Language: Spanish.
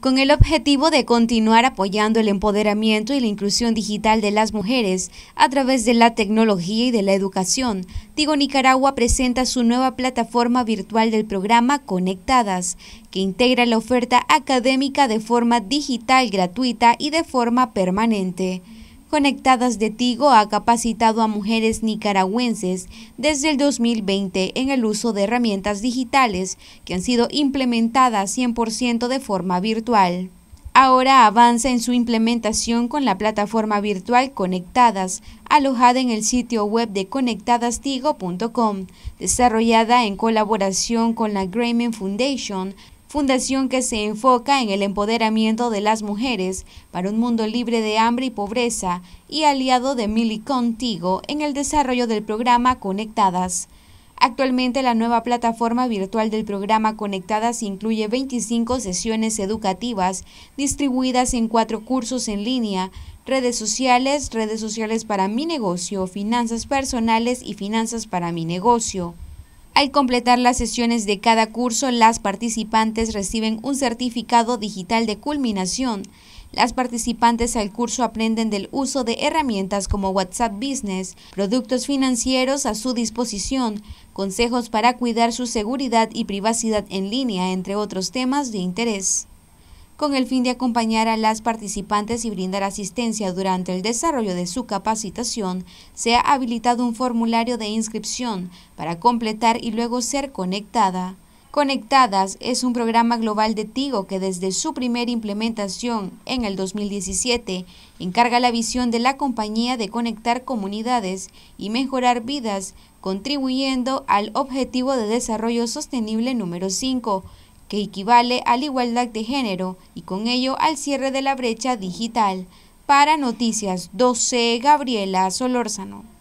con el objetivo de continuar apoyando el empoderamiento y la inclusión digital de las mujeres a través de la tecnología y de la educación, Tigo Nicaragua presenta su nueva plataforma virtual del programa Conectadas, que integra la oferta académica de forma digital gratuita y de forma permanente. Conectadas de Tigo ha capacitado a mujeres nicaragüenses desde el 2020 en el uso de herramientas digitales que han sido implementadas 100% de forma virtual. Ahora avanza en su implementación con la plataforma virtual Conectadas, alojada en el sitio web de conectadastigo.com, desarrollada en colaboración con la Grayman Foundation, fundación que se enfoca en el empoderamiento de las mujeres para un mundo libre de hambre y pobreza y aliado de Mili Contigo en el desarrollo del programa Conectadas. Actualmente la nueva plataforma virtual del programa Conectadas incluye 25 sesiones educativas distribuidas en cuatro cursos en línea, redes sociales, redes sociales para mi negocio, finanzas personales y finanzas para mi negocio. Al completar las sesiones de cada curso, las participantes reciben un certificado digital de culminación. Las participantes al curso aprenden del uso de herramientas como WhatsApp Business, productos financieros a su disposición, consejos para cuidar su seguridad y privacidad en línea, entre otros temas de interés con el fin de acompañar a las participantes y brindar asistencia durante el desarrollo de su capacitación, se ha habilitado un formulario de inscripción para completar y luego ser conectada. Conectadas es un programa global de TIGO que desde su primera implementación en el 2017 encarga la visión de la compañía de conectar comunidades y mejorar vidas, contribuyendo al objetivo de desarrollo sostenible número 5, que equivale a la igualdad de género y con ello al cierre de la brecha digital. Para Noticias 12, Gabriela Solórzano.